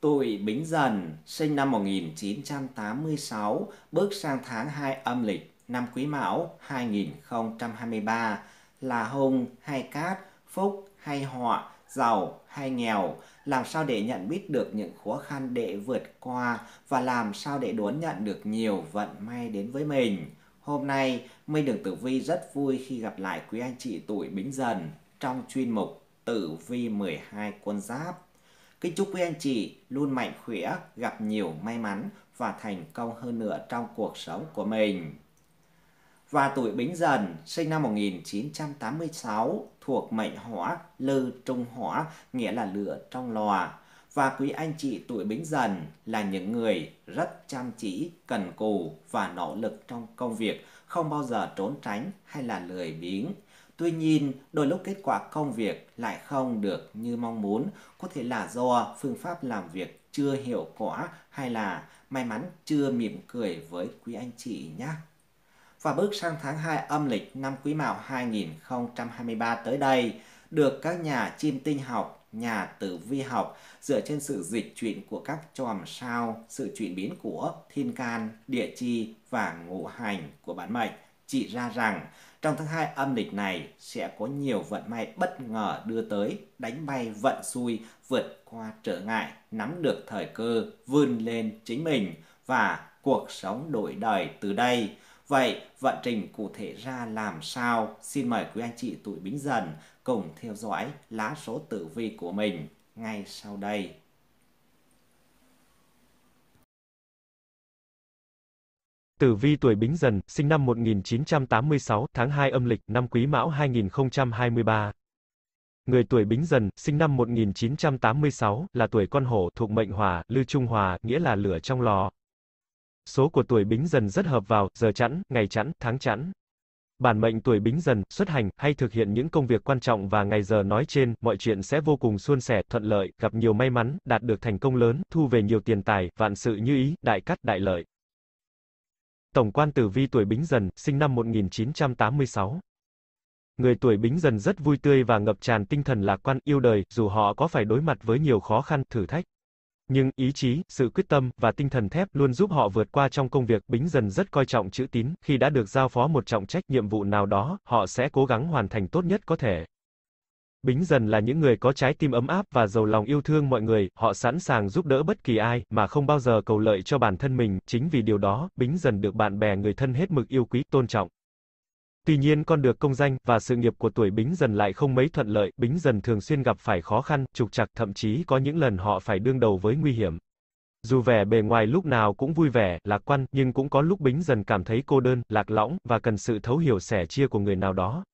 Tuổi Bính Dần, sinh năm 1986, bước sang tháng 2 âm lịch, năm Quý Mão 2023, là hung hay cát, phúc hay họa, giàu hay nghèo, làm sao để nhận biết được những khó khăn để vượt qua và làm sao để đón nhận được nhiều vận may đến với mình. Hôm nay, Minh Đường Tử Vi rất vui khi gặp lại quý anh chị tuổi Bính Dần trong chuyên mục Tử Vi 12 quân giáp. Kính chúc quý anh chị luôn mạnh khỏe, gặp nhiều may mắn và thành công hơn nữa trong cuộc sống của mình. Và tuổi Bính Dần, sinh năm 1986, thuộc mệnh hỏa, lư trung hỏa, nghĩa là lửa trong lò. Và quý anh chị tuổi Bính Dần là những người rất chăm chỉ, cần cù và nỗ lực trong công việc, không bao giờ trốn tránh hay là lười biếng Tuy nhiên, đôi lúc kết quả công việc lại không được như mong muốn, có thể là do phương pháp làm việc chưa hiệu quả hay là may mắn chưa mỉm cười với quý anh chị nhé. Và bước sang tháng 2 âm lịch năm Quý Mão 2023 tới đây, được các nhà chiêm tinh học, nhà tử vi học dựa trên sự dịch chuyển của các chòm sao, sự chuyển biến của thiên can, địa chi và ngũ hành của bản mệnh chỉ ra rằng trong tháng 2 âm lịch này sẽ có nhiều vận may bất ngờ đưa tới, đánh bay vận xui, vượt qua trở ngại, nắm được thời cơ, vươn lên chính mình và cuộc sống đổi đời từ đây. Vậy vận trình cụ thể ra làm sao? Xin mời quý anh chị tuổi Bính Dần cùng theo dõi lá số tử vi của mình ngay sau đây. Tử vi tuổi Bính Dần, sinh năm 1986, tháng 2 âm lịch, năm Quý Mão 2023. Người tuổi Bính Dần, sinh năm 1986, là tuổi con hổ, thuộc mệnh hỏa, lư trung hòa, nghĩa là lửa trong lò. Số của tuổi Bính Dần rất hợp vào giờ chẵn, ngày chẵn, tháng chẵn. Bản mệnh tuổi Bính Dần, xuất hành hay thực hiện những công việc quan trọng và ngày giờ nói trên, mọi chuyện sẽ vô cùng suôn sẻ, thuận lợi, gặp nhiều may mắn, đạt được thành công lớn, thu về nhiều tiền tài, vạn sự như ý, đại cát đại lợi. Tổng quan tử vi tuổi Bính Dần, sinh năm 1986. Người tuổi Bính Dần rất vui tươi và ngập tràn tinh thần lạc quan, yêu đời, dù họ có phải đối mặt với nhiều khó khăn, thử thách. Nhưng ý chí, sự quyết tâm và tinh thần thép luôn giúp họ vượt qua trong công việc, Bính Dần rất coi trọng chữ tín, khi đã được giao phó một trọng trách nhiệm vụ nào đó, họ sẽ cố gắng hoàn thành tốt nhất có thể. Bính dần là những người có trái tim ấm áp và giàu lòng yêu thương mọi người, họ sẵn sàng giúp đỡ bất kỳ ai, mà không bao giờ cầu lợi cho bản thân mình, chính vì điều đó, Bính dần được bạn bè người thân hết mực yêu quý, tôn trọng. Tuy nhiên con được công danh, và sự nghiệp của tuổi Bính dần lại không mấy thuận lợi, Bính dần thường xuyên gặp phải khó khăn, trục trặc, thậm chí có những lần họ phải đương đầu với nguy hiểm. Dù vẻ bề ngoài lúc nào cũng vui vẻ, lạc quan, nhưng cũng có lúc Bính dần cảm thấy cô đơn, lạc lõng, và cần sự thấu hiểu sẻ chia của người nào đó.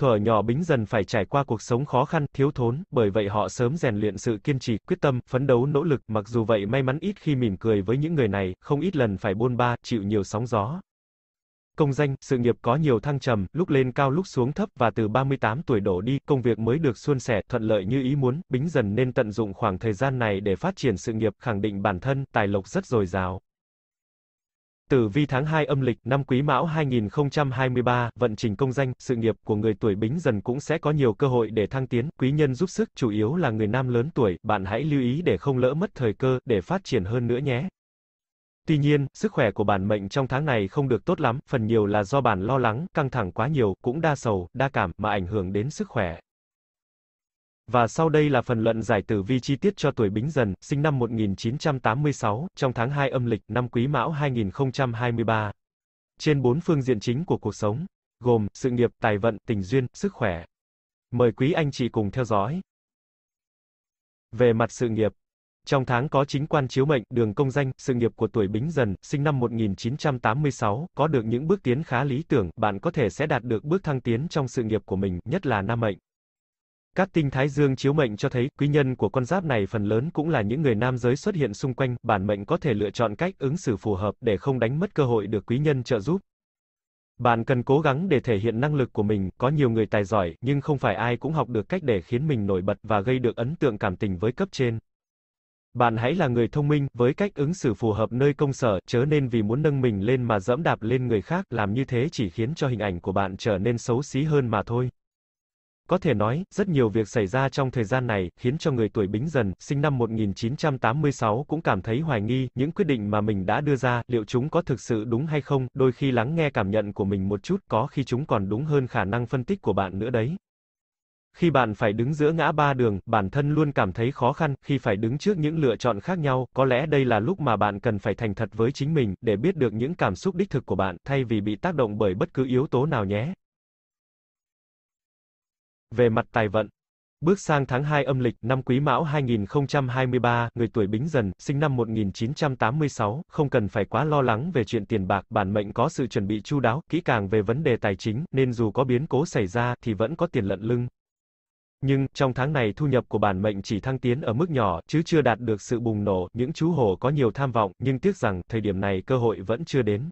Thuở nhỏ Bính dần phải trải qua cuộc sống khó khăn, thiếu thốn, bởi vậy họ sớm rèn luyện sự kiên trì, quyết tâm, phấn đấu nỗ lực, mặc dù vậy may mắn ít khi mỉm cười với những người này, không ít lần phải buôn ba, chịu nhiều sóng gió. Công danh, sự nghiệp có nhiều thăng trầm, lúc lên cao lúc xuống thấp và từ 38 tuổi đổ đi, công việc mới được suôn sẻ, thuận lợi như ý muốn, Bính dần nên tận dụng khoảng thời gian này để phát triển sự nghiệp, khẳng định bản thân, tài lộc rất dồi dào. Tử vi tháng 2 âm lịch, năm Quý Mão 2023, vận trình công danh, sự nghiệp của người tuổi Bính dần cũng sẽ có nhiều cơ hội để thăng tiến, quý nhân giúp sức, chủ yếu là người nam lớn tuổi, bạn hãy lưu ý để không lỡ mất thời cơ, để phát triển hơn nữa nhé. Tuy nhiên, sức khỏe của bản mệnh trong tháng này không được tốt lắm, phần nhiều là do bản lo lắng, căng thẳng quá nhiều, cũng đa sầu, đa cảm, mà ảnh hưởng đến sức khỏe. Và sau đây là phần luận giải tử vi chi tiết cho tuổi Bính Dần, sinh năm 1986, trong tháng 2 âm lịch, năm Quý Mão 2023. Trên bốn phương diện chính của cuộc sống, gồm sự nghiệp, tài vận, tình duyên, sức khỏe. Mời quý anh chị cùng theo dõi. Về mặt sự nghiệp, trong tháng có chính quan chiếu mệnh, đường công danh, sự nghiệp của tuổi Bính Dần, sinh năm 1986, có được những bước tiến khá lý tưởng, bạn có thể sẽ đạt được bước thăng tiến trong sự nghiệp của mình, nhất là nam mệnh. Các tinh Thái Dương chiếu mệnh cho thấy, quý nhân của con giáp này phần lớn cũng là những người nam giới xuất hiện xung quanh, bản mệnh có thể lựa chọn cách ứng xử phù hợp để không đánh mất cơ hội được quý nhân trợ giúp. Bạn cần cố gắng để thể hiện năng lực của mình, có nhiều người tài giỏi, nhưng không phải ai cũng học được cách để khiến mình nổi bật và gây được ấn tượng cảm tình với cấp trên. Bạn hãy là người thông minh, với cách ứng xử phù hợp nơi công sở, chớ nên vì muốn nâng mình lên mà dẫm đạp lên người khác, làm như thế chỉ khiến cho hình ảnh của bạn trở nên xấu xí hơn mà thôi. Có thể nói, rất nhiều việc xảy ra trong thời gian này, khiến cho người tuổi bính dần, sinh năm 1986 cũng cảm thấy hoài nghi, những quyết định mà mình đã đưa ra, liệu chúng có thực sự đúng hay không, đôi khi lắng nghe cảm nhận của mình một chút, có khi chúng còn đúng hơn khả năng phân tích của bạn nữa đấy. Khi bạn phải đứng giữa ngã ba đường, bản thân luôn cảm thấy khó khăn, khi phải đứng trước những lựa chọn khác nhau, có lẽ đây là lúc mà bạn cần phải thành thật với chính mình, để biết được những cảm xúc đích thực của bạn, thay vì bị tác động bởi bất cứ yếu tố nào nhé. Về mặt tài vận, Bước sang tháng 2 âm lịch, năm Quý Mão 2023, người tuổi Bính Dần, sinh năm 1986, không cần phải quá lo lắng về chuyện tiền bạc, bản mệnh có sự chuẩn bị chu đáo, kỹ càng về vấn đề tài chính, nên dù có biến cố xảy ra thì vẫn có tiền lận lưng. Nhưng, trong tháng này thu nhập của bản mệnh chỉ thăng tiến ở mức nhỏ, chứ chưa đạt được sự bùng nổ, những chú hổ có nhiều tham vọng, nhưng tiếc rằng, thời điểm này cơ hội vẫn chưa đến.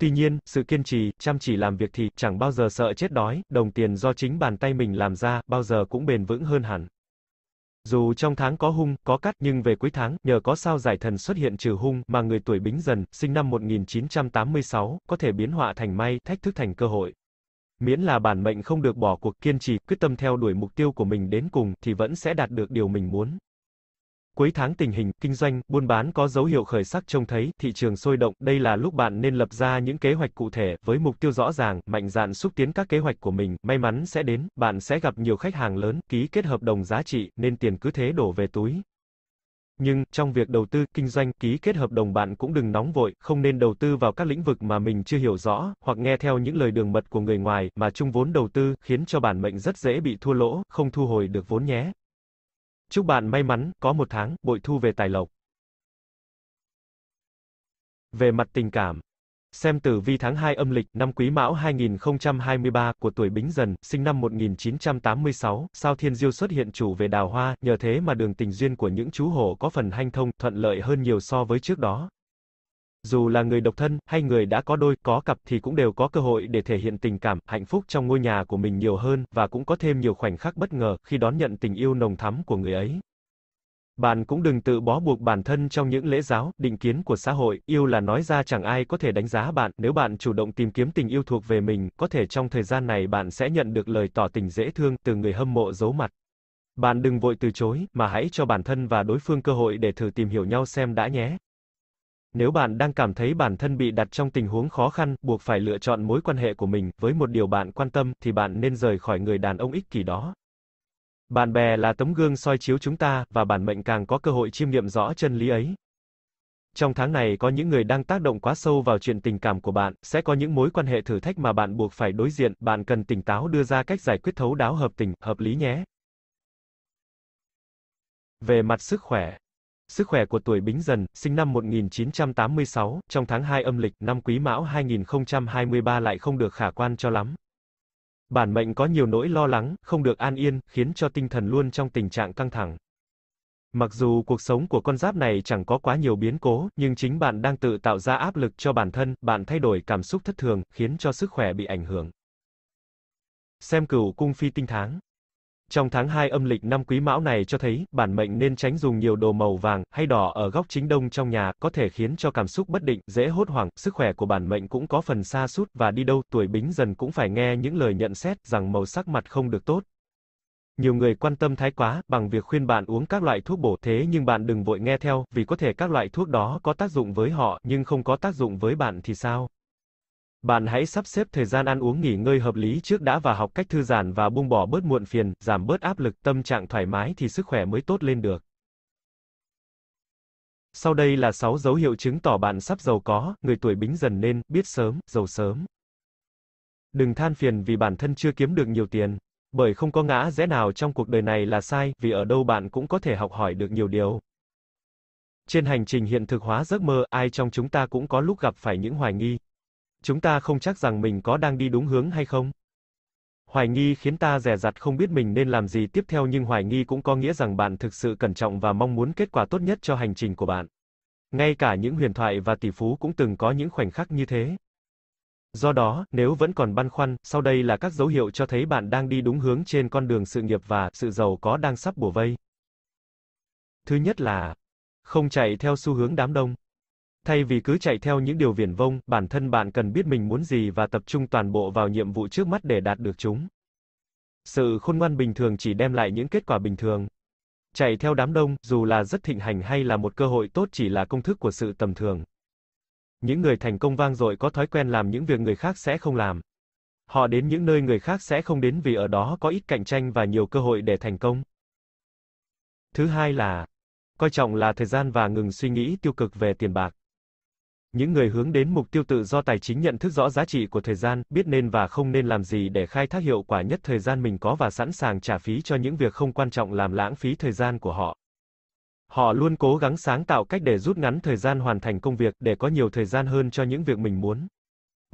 Tuy nhiên, sự kiên trì, chăm chỉ làm việc thì chẳng bao giờ sợ chết đói, đồng tiền do chính bàn tay mình làm ra, bao giờ cũng bền vững hơn hẳn. Dù trong tháng có hung, có cắt, nhưng về cuối tháng, nhờ có sao giải thần xuất hiện trừ hung, mà người tuổi bính dần, sinh năm 1986, có thể biến họa thành may, thách thức thành cơ hội. Miễn là bản mệnh không được bỏ cuộc kiên trì, quyết tâm theo đuổi mục tiêu của mình đến cùng, thì vẫn sẽ đạt được điều mình muốn. Cuối tháng tình hình kinh doanh, buôn bán có dấu hiệu khởi sắc trông thấy, thị trường sôi động, đây là lúc bạn nên lập ra những kế hoạch cụ thể với mục tiêu rõ ràng, mạnh dạn xúc tiến các kế hoạch của mình, may mắn sẽ đến, bạn sẽ gặp nhiều khách hàng lớn, ký kết hợp đồng giá trị nên tiền cứ thế đổ về túi. Nhưng, trong việc đầu tư, kinh doanh, ký kết hợp đồng bạn cũng đừng nóng vội, không nên đầu tư vào các lĩnh vực mà mình chưa hiểu rõ, hoặc nghe theo những lời đường mật của người ngoài, mà chung vốn đầu tư, khiến cho bản mệnh rất dễ bị thua lỗ, không thu hồi được vốn nhé. Chúc bạn may mắn, có một tháng, bội thu về tài lộc. Về mặt tình cảm, xem tử vi tháng 2 âm lịch năm Quý Mão 2023 của tuổi Bính Dần, sinh năm 1986, sao Thiên Diêu xuất hiện chủ về đào hoa, nhờ thế mà đường tình duyên của những chú hổ có phần hanh thông, thuận lợi hơn nhiều so với trước đó. Dù là người độc thân, hay người đã có đôi, có cặp thì cũng đều có cơ hội để thể hiện tình cảm, hạnh phúc trong ngôi nhà của mình nhiều hơn, và cũng có thêm nhiều khoảnh khắc bất ngờ khi đón nhận tình yêu nồng thắm của người ấy. Bạn cũng đừng tự bó buộc bản thân trong những lễ giáo, định kiến của xã hội, yêu là nói ra chẳng ai có thể đánh giá bạn, nếu bạn chủ động tìm kiếm tình yêu thuộc về mình, có thể trong thời gian này bạn sẽ nhận được lời tỏ tình dễ thương từ người hâm mộ giấu mặt. Bạn đừng vội từ chối, mà hãy cho bản thân và đối phương cơ hội để thử tìm hiểu nhau xem đã nhé. Nếu bạn đang cảm thấy bản thân bị đặt trong tình huống khó khăn, buộc phải lựa chọn mối quan hệ của mình với một điều bạn quan tâm thì bạn nên rời khỏi người đàn ông ích kỷ đó. Bạn bè là tấm gương soi chiếu chúng ta và bản mệnh càng có cơ hội chiêm nghiệm rõ chân lý ấy. Trong tháng này có những người đang tác động quá sâu vào chuyện tình cảm của bạn, sẽ có những mối quan hệ thử thách mà bạn buộc phải đối diện, bạn cần tỉnh táo đưa ra cách giải quyết thấu đáo hợp tình, hợp lý nhé. Về mặt sức khỏe Sức khỏe của tuổi Bính Dần, sinh năm 1986, trong tháng 2 âm lịch, năm Quý Mão 2023 lại không được khả quan cho lắm. Bản mệnh có nhiều nỗi lo lắng, không được an yên, khiến cho tinh thần luôn trong tình trạng căng thẳng. Mặc dù cuộc sống của con giáp này chẳng có quá nhiều biến cố, nhưng chính bạn đang tự tạo ra áp lực cho bản thân, bạn thay đổi cảm xúc thất thường, khiến cho sức khỏe bị ảnh hưởng. Xem cửu cung phi tinh tháng trong tháng 2 âm lịch năm quý mão này cho thấy, bản mệnh nên tránh dùng nhiều đồ màu vàng hay đỏ ở góc chính đông trong nhà, có thể khiến cho cảm xúc bất định, dễ hốt hoảng, sức khỏe của bản mệnh cũng có phần xa sút và đi đâu, tuổi bính dần cũng phải nghe những lời nhận xét rằng màu sắc mặt không được tốt. Nhiều người quan tâm thái quá bằng việc khuyên bạn uống các loại thuốc bổ thế nhưng bạn đừng vội nghe theo, vì có thể các loại thuốc đó có tác dụng với họ nhưng không có tác dụng với bạn thì sao? Bạn hãy sắp xếp thời gian ăn uống nghỉ ngơi hợp lý trước đã và học cách thư giãn và buông bỏ bớt muộn phiền, giảm bớt áp lực, tâm trạng thoải mái thì sức khỏe mới tốt lên được. Sau đây là 6 dấu hiệu chứng tỏ bạn sắp giàu có, người tuổi bính dần nên, biết sớm, giàu sớm. Đừng than phiền vì bản thân chưa kiếm được nhiều tiền. Bởi không có ngã rẽ nào trong cuộc đời này là sai, vì ở đâu bạn cũng có thể học hỏi được nhiều điều. Trên hành trình hiện thực hóa giấc mơ, ai trong chúng ta cũng có lúc gặp phải những hoài nghi, chúng ta không chắc rằng mình có đang đi đúng hướng hay không. Hoài nghi khiến ta dè dặt không biết mình nên làm gì tiếp theo nhưng hoài nghi cũng có nghĩa rằng bạn thực sự cẩn trọng và mong muốn kết quả tốt nhất cho hành trình của bạn. Ngay cả những huyền thoại và tỷ phú cũng từng có những khoảnh khắc như thế. Do đó, nếu vẫn còn băn khoăn, sau đây là các dấu hiệu cho thấy bạn đang đi đúng hướng trên con đường sự nghiệp và sự giàu có đang sắp bùa vây. Thứ nhất là không chạy theo xu hướng đám đông. Thay vì cứ chạy theo những điều viển vông, bản thân bạn cần biết mình muốn gì và tập trung toàn bộ vào nhiệm vụ trước mắt để đạt được chúng. Sự khôn ngoan bình thường chỉ đem lại những kết quả bình thường. Chạy theo đám đông, dù là rất thịnh hành hay là một cơ hội tốt chỉ là công thức của sự tầm thường. Những người thành công vang dội có thói quen làm những việc người khác sẽ không làm. Họ đến những nơi người khác sẽ không đến vì ở đó có ít cạnh tranh và nhiều cơ hội để thành công. Thứ hai là coi trọng là thời gian và ngừng suy nghĩ tiêu cực về tiền bạc. Những người hướng đến mục tiêu tự do tài chính nhận thức rõ giá trị của thời gian, biết nên và không nên làm gì để khai thác hiệu quả nhất thời gian mình có và sẵn sàng trả phí cho những việc không quan trọng làm lãng phí thời gian của họ. Họ luôn cố gắng sáng tạo cách để rút ngắn thời gian hoàn thành công việc để có nhiều thời gian hơn cho những việc mình muốn.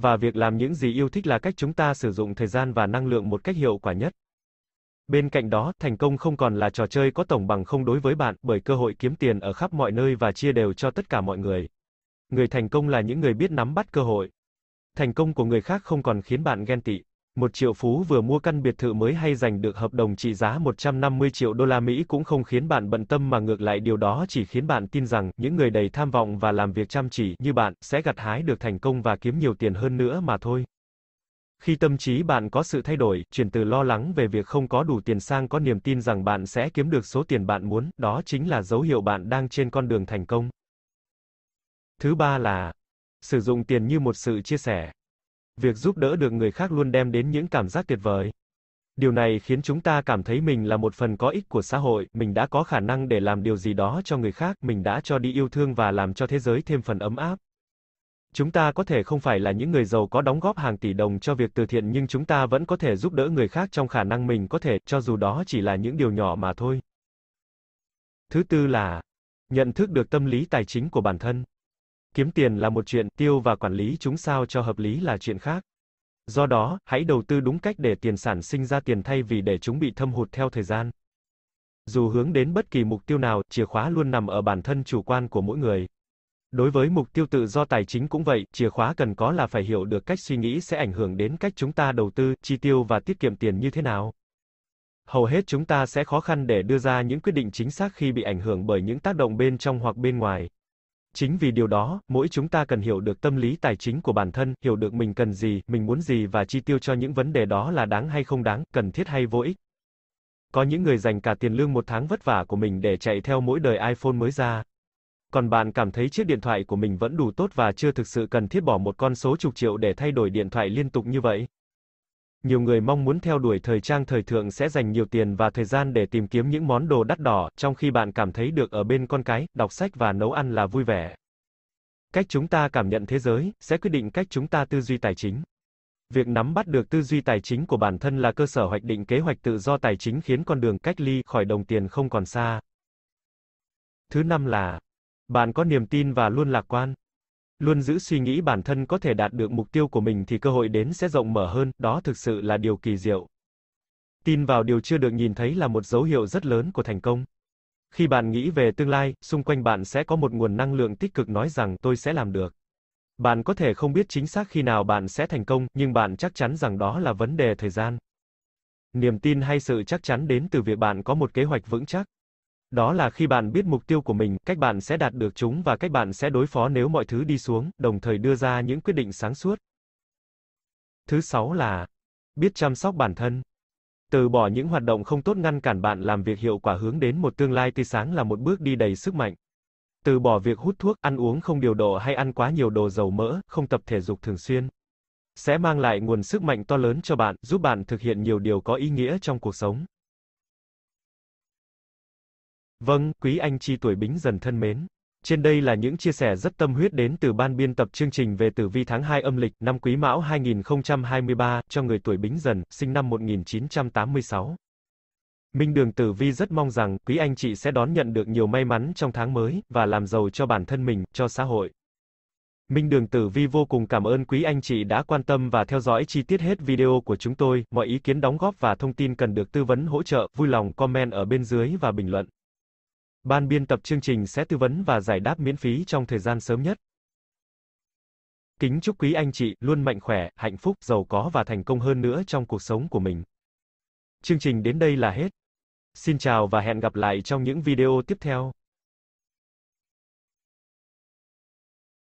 Và việc làm những gì yêu thích là cách chúng ta sử dụng thời gian và năng lượng một cách hiệu quả nhất. Bên cạnh đó, thành công không còn là trò chơi có tổng bằng không đối với bạn, bởi cơ hội kiếm tiền ở khắp mọi nơi và chia đều cho tất cả mọi người người thành công là những người biết nắm bắt cơ hội. Thành công của người khác không còn khiến bạn ghen tị. Một triệu phú vừa mua căn biệt thự mới hay giành được hợp đồng trị giá 150 triệu đô la Mỹ cũng không khiến bạn bận tâm mà ngược lại điều đó chỉ khiến bạn tin rằng những người đầy tham vọng và làm việc chăm chỉ như bạn sẽ gặt hái được thành công và kiếm nhiều tiền hơn nữa mà thôi. Khi tâm trí bạn có sự thay đổi, chuyển từ lo lắng về việc không có đủ tiền sang có niềm tin rằng bạn sẽ kiếm được số tiền bạn muốn, đó chính là dấu hiệu bạn đang trên con đường thành công. Thứ ba là sử dụng tiền như một sự chia sẻ. Việc giúp đỡ được người khác luôn đem đến những cảm giác tuyệt vời. Điều này khiến chúng ta cảm thấy mình là một phần có ích của xã hội, mình đã có khả năng để làm điều gì đó cho người khác, mình đã cho đi yêu thương và làm cho thế giới thêm phần ấm áp. Chúng ta có thể không phải là những người giàu có đóng góp hàng tỷ đồng cho việc từ thiện nhưng chúng ta vẫn có thể giúp đỡ người khác trong khả năng mình có thể, cho dù đó chỉ là những điều nhỏ mà thôi. Thứ tư là nhận thức được tâm lý tài chính của bản thân. Kiếm tiền là một chuyện, tiêu và quản lý chúng sao cho hợp lý là chuyện khác. Do đó, hãy đầu tư đúng cách để tiền sản sinh ra tiền thay vì để chúng bị thâm hụt theo thời gian. Dù hướng đến bất kỳ mục tiêu nào, chìa khóa luôn nằm ở bản thân chủ quan của mỗi người. Đối với mục tiêu tự do tài chính cũng vậy, chìa khóa cần có là phải hiểu được cách suy nghĩ sẽ ảnh hưởng đến cách chúng ta đầu tư, chi tiêu và tiết kiệm tiền như thế nào. Hầu hết chúng ta sẽ khó khăn để đưa ra những quyết định chính xác khi bị ảnh hưởng bởi những tác động bên trong hoặc bên ngoài. Chính vì điều đó, mỗi chúng ta cần hiểu được tâm lý tài chính của bản thân, hiểu được mình cần gì, mình muốn gì và chi tiêu cho những vấn đề đó là đáng hay không đáng, cần thiết hay vô ích. Có những người dành cả tiền lương một tháng vất vả của mình để chạy theo mỗi đời iPhone mới ra. Còn bạn cảm thấy chiếc điện thoại của mình vẫn đủ tốt và chưa thực sự cần thiết bỏ một con số chục triệu để thay đổi điện thoại liên tục như vậy nhiều người mong muốn theo đuổi thời trang thời thượng sẽ dành nhiều tiền và thời gian để tìm kiếm những món đồ đắt đỏ, trong khi bạn cảm thấy được ở bên con cái, đọc sách và nấu ăn là vui vẻ. Cách chúng ta cảm nhận thế giới sẽ quyết định cách chúng ta tư duy tài chính. Việc nắm bắt được tư duy tài chính của bản thân là cơ sở hoạch định kế hoạch tự do tài chính khiến con đường cách ly khỏi đồng tiền không còn xa. Thứ năm là bạn có niềm tin và luôn lạc quan luôn giữ suy nghĩ bản thân có thể đạt được mục tiêu của mình thì cơ hội đến sẽ rộng mở hơn, đó thực sự là điều kỳ diệu. Tin vào điều chưa được nhìn thấy là một dấu hiệu rất lớn của thành công. Khi bạn nghĩ về tương lai, xung quanh bạn sẽ có một nguồn năng lượng tích cực nói rằng tôi sẽ làm được. Bạn có thể không biết chính xác khi nào bạn sẽ thành công, nhưng bạn chắc chắn rằng đó là vấn đề thời gian. Niềm tin hay sự chắc chắn đến từ việc bạn có một kế hoạch vững chắc. Đó là khi bạn biết mục tiêu của mình, cách bạn sẽ đạt được chúng và cách bạn sẽ đối phó nếu mọi thứ đi xuống, đồng thời đưa ra những quyết định sáng suốt. Thứ sáu là biết chăm sóc bản thân. Từ bỏ những hoạt động không tốt ngăn cản bạn làm việc hiệu quả hướng đến một tương lai tươi sáng là một bước đi đầy sức mạnh. Từ bỏ việc hút thuốc, ăn uống không điều độ hay ăn quá nhiều đồ dầu mỡ, không tập thể dục thường xuyên sẽ mang lại nguồn sức mạnh to lớn cho bạn, giúp bạn thực hiện nhiều điều có ý nghĩa trong cuộc sống. Vâng, quý anh chị tuổi bính dần thân mến. Trên đây là những chia sẻ rất tâm huyết đến từ ban biên tập chương trình về tử vi tháng 2 âm lịch năm Quý Mão 2023 cho người tuổi Bính Dần, sinh năm 1986. Minh Đường Tử Vi rất mong rằng quý anh chị sẽ đón nhận được nhiều may mắn trong tháng mới và làm giàu cho bản thân mình, cho xã hội. Minh Đường Tử Vi vô cùng cảm ơn quý anh chị đã quan tâm và theo dõi chi tiết hết video của chúng tôi, mọi ý kiến đóng góp và thông tin cần được tư vấn hỗ trợ, vui lòng comment ở bên dưới và bình luận. Ban biên tập chương trình sẽ tư vấn và giải đáp miễn phí trong thời gian sớm nhất. Kính chúc quý anh chị luôn mạnh khỏe, hạnh phúc, giàu có và thành công hơn nữa trong cuộc sống của mình. Chương trình đến đây là hết. Xin chào và hẹn gặp lại trong những video tiếp theo.